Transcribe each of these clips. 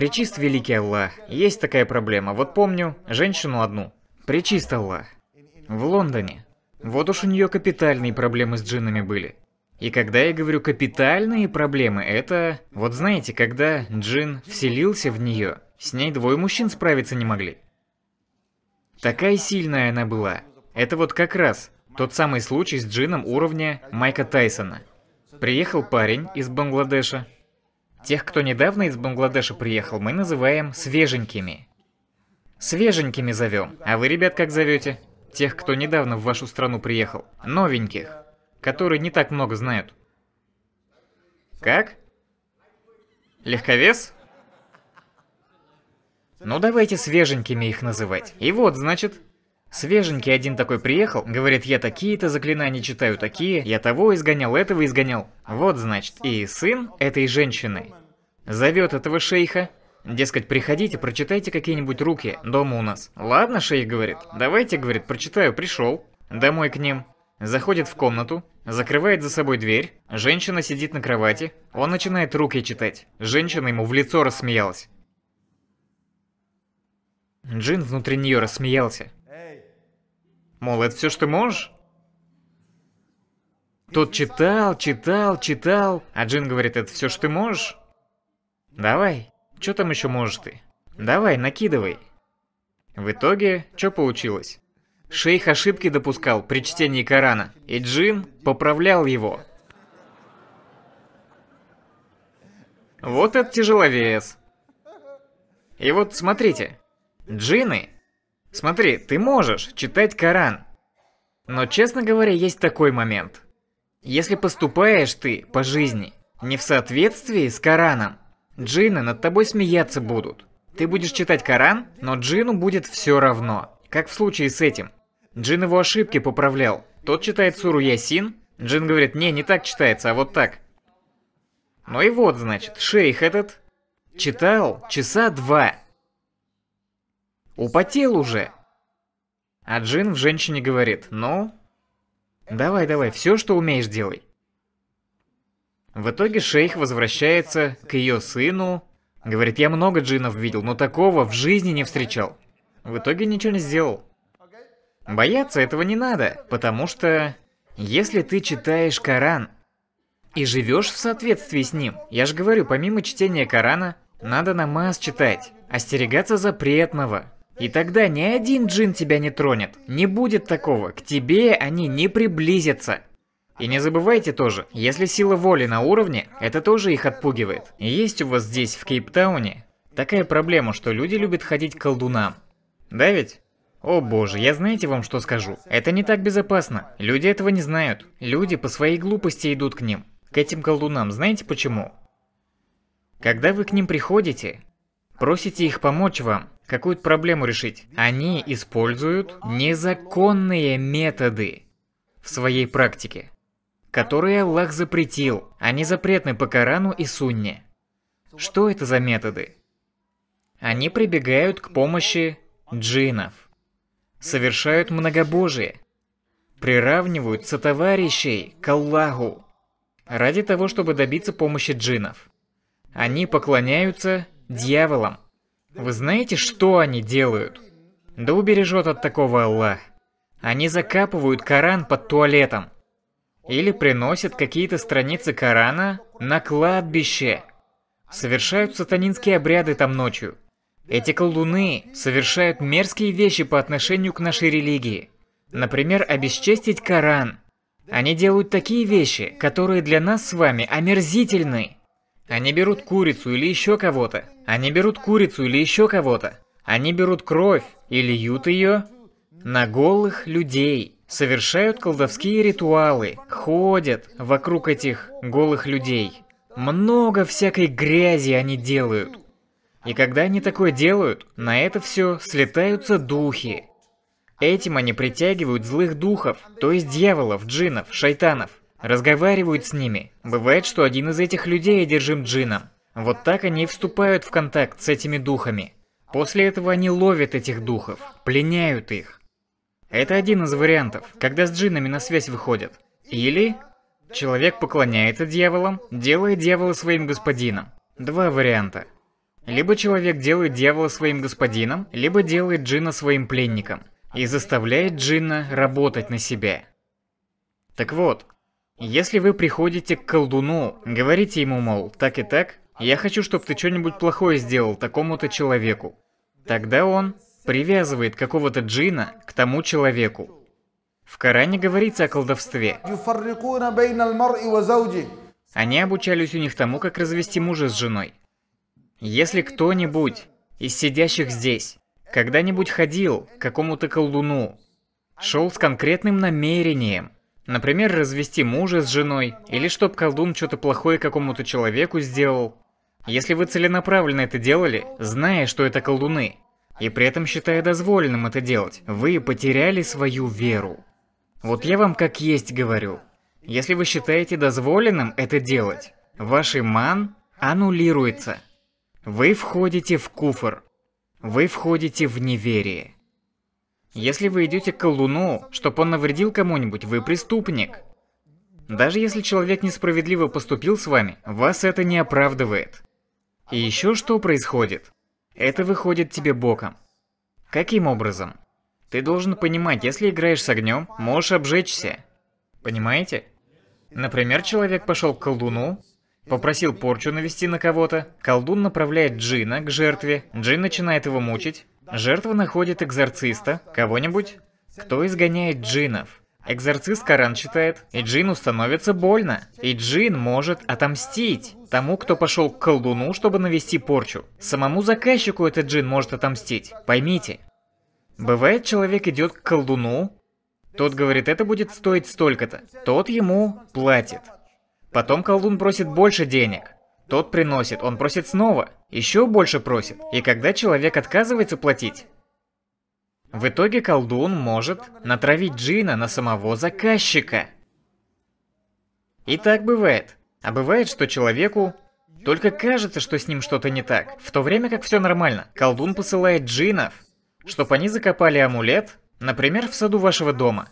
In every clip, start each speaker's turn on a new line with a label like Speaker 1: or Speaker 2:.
Speaker 1: Причист великий Аллах. Есть такая проблема. Вот помню, женщину одну. Причист Аллах. В Лондоне. Вот уж у нее капитальные проблемы с джиннами были. И когда я говорю капитальные проблемы, это... Вот знаете, когда джин вселился в нее, с ней двое мужчин справиться не могли. Такая сильная она была. Это вот как раз тот самый случай с джином уровня Майка Тайсона. Приехал парень из Бангладеша, Тех, кто недавно из Бангладеша приехал, мы называем свеженькими. Свеженькими зовем. А вы, ребят, как зовете? Тех, кто недавно в вашу страну приехал. Новеньких. Которые не так много знают. Как? Легковес? Ну давайте свеженькими их называть. И вот, значит, Свеженький один такой приехал, говорит, я такие-то заклинания читаю, такие, я того изгонял, этого изгонял. Вот, значит, и сын этой женщины зовет этого шейха, Дескать, приходите, прочитайте какие-нибудь руки, дома у нас. Ладно, шейх говорит, давайте, говорит, прочитаю, пришел. Домой к ним. Заходит в комнату, закрывает за собой дверь, женщина сидит на кровати, он начинает руки читать. Женщина ему в лицо рассмеялась. Джин внутри нее рассмеялся. Мол, это все, что можешь? Тот читал, читал, читал. А Джин говорит, это все, что ты можешь? Давай, что там еще можешь ты? Давай, накидывай. В итоге, что получилось? Шейх ошибки допускал при чтении Корана, и Джин поправлял его. Вот это тяжеловес. И вот смотрите, джины Смотри, ты можешь читать Коран. Но, честно говоря, есть такой момент. Если поступаешь ты по жизни не в соответствии с Кораном, джинны над тобой смеяться будут. Ты будешь читать Коран, но джину будет все равно. Как в случае с этим. Джин его ошибки поправлял. Тот читает суру Ясин, джин говорит, не, не так читается, а вот так. Ну и вот, значит, шейх этот читал часа два Употел уже. А Джин в женщине говорит, ну... Давай, давай, все, что умеешь, делай. В итоге шейх возвращается к ее сыну. Говорит, я много джинов видел, но такого в жизни не встречал. В итоге ничего не сделал. Бояться этого не надо, потому что... Если ты читаешь Коран и живешь в соответствии с ним, я же говорю, помимо чтения Корана, надо намаз читать, остерегаться запретного, и тогда ни один джин тебя не тронет. Не будет такого, к тебе они не приблизятся. И не забывайте тоже, если сила воли на уровне, это тоже их отпугивает. есть у вас здесь, в Кейптауне, такая проблема, что люди любят ходить к колдунам. Да ведь? О боже, я знаете вам что скажу? Это не так безопасно. Люди этого не знают. Люди по своей глупости идут к ним. К этим колдунам, знаете почему? Когда вы к ним приходите, просите их помочь вам, какую-то проблему решить. Они используют незаконные методы в своей практике, которые Аллах запретил. Они запретны по Корану и Сунне. Что это за методы? Они прибегают к помощи джинов, совершают многобожие, приравнивают сотоварищей к Аллаху ради того, чтобы добиться помощи джинов. Они поклоняются дьяволам, вы знаете, что они делают? Да убережет от такого Аллах. Они закапывают Коран под туалетом. Или приносят какие-то страницы Корана на кладбище. Совершают сатанинские обряды там ночью. Эти колдуны совершают мерзкие вещи по отношению к нашей религии. Например, обесчестить Коран. Они делают такие вещи, которые для нас с вами омерзительны. Они берут курицу или еще кого-то. Они берут курицу или еще кого-то. Они берут кровь и льют ее на голых людей. Совершают колдовские ритуалы, ходят вокруг этих голых людей. Много всякой грязи они делают. И когда они такое делают, на это все слетаются духи. Этим они притягивают злых духов, то есть дьяволов, джинов, шайтанов разговаривают с ними. Бывает, что один из этих людей одержим джином. Вот так они вступают в контакт с этими духами. После этого они ловят этих духов, пленяют их. Это один из вариантов, когда с джинами на связь выходят. Или человек поклоняется дьяволам, делая дьявола своим господином. Два варианта. Либо человек делает дьявола своим господином, либо делает джина своим пленником. И заставляет джина работать на себя. Так вот, если вы приходите к колдуну, говорите ему, мол, так и так, я хочу, чтобы ты что-нибудь плохое сделал такому-то человеку. Тогда он привязывает какого-то джина к тому человеку. В Коране говорится о колдовстве. Они обучались у них тому, как развести мужа с женой. Если кто-нибудь из сидящих здесь когда-нибудь ходил к какому-то колдуну, шел с конкретным намерением – Например, развести мужа с женой, или чтоб колдун что-то плохое какому-то человеку сделал. Если вы целенаправленно это делали, зная, что это колдуны, и при этом считая дозволенным это делать, вы потеряли свою веру. Вот я вам как есть говорю. Если вы считаете дозволенным это делать, ваш иман аннулируется. Вы входите в куфр. Вы входите в неверие. Если вы идете к Луну, чтобы он навредил кому-нибудь, вы преступник. Даже если человек несправедливо поступил с вами, вас это не оправдывает. И еще что происходит? Это выходит тебе боком. Каким образом? Ты должен понимать, если играешь с огнем, можешь обжечься. Понимаете? Например, человек пошел к колдуну, попросил порчу навести на кого-то, колдун направляет джина к жертве, джин начинает его мучить, Жертва находит экзорциста, кого-нибудь, кто изгоняет джинов. Экзорцист Коран читает, и джину становится больно, и джин может отомстить тому, кто пошел к колдуну, чтобы навести порчу. Самому заказчику этот джин может отомстить, поймите. Бывает, человек идет к колдуну, тот говорит, это будет стоить столько-то, тот ему платит. Потом колдун просит больше денег, тот приносит, он просит снова, еще больше просит. И когда человек отказывается платить, в итоге колдун может натравить джина на самого заказчика. И так бывает. А бывает, что человеку только кажется, что с ним что-то не так, в то время как все нормально. Колдун посылает джинов, чтобы они закопали амулет, например, в саду вашего дома.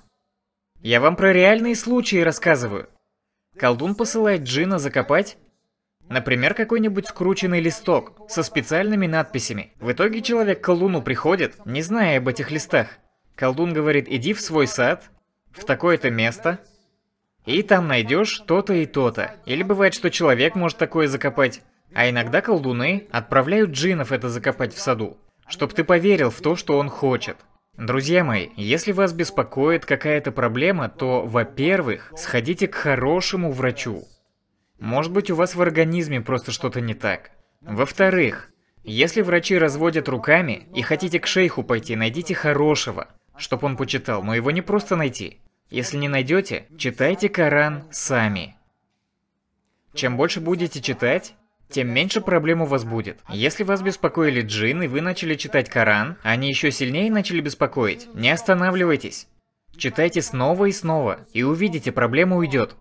Speaker 1: Я вам про реальные случаи рассказываю. Колдун посылает джина закопать Например, какой-нибудь скрученный листок со специальными надписями. В итоге человек к колдуну приходит, не зная об этих листах. Колдун говорит, иди в свой сад, в такое-то место, и там найдешь то-то и то-то. Или бывает, что человек может такое закопать. А иногда колдуны отправляют джинов это закопать в саду, чтобы ты поверил в то, что он хочет. Друзья мои, если вас беспокоит какая-то проблема, то, во-первых, сходите к хорошему врачу. Может быть, у вас в организме просто что-то не так. Во-вторых, если врачи разводят руками и хотите к шейху пойти, найдите хорошего, чтобы он почитал, но его не просто найти. Если не найдете, читайте Коран сами. Чем больше будете читать, тем меньше проблем у вас будет. Если вас беспокоили джинны, вы начали читать Коран, они еще сильнее начали беспокоить, не останавливайтесь. Читайте снова и снова, и увидите, проблема уйдет.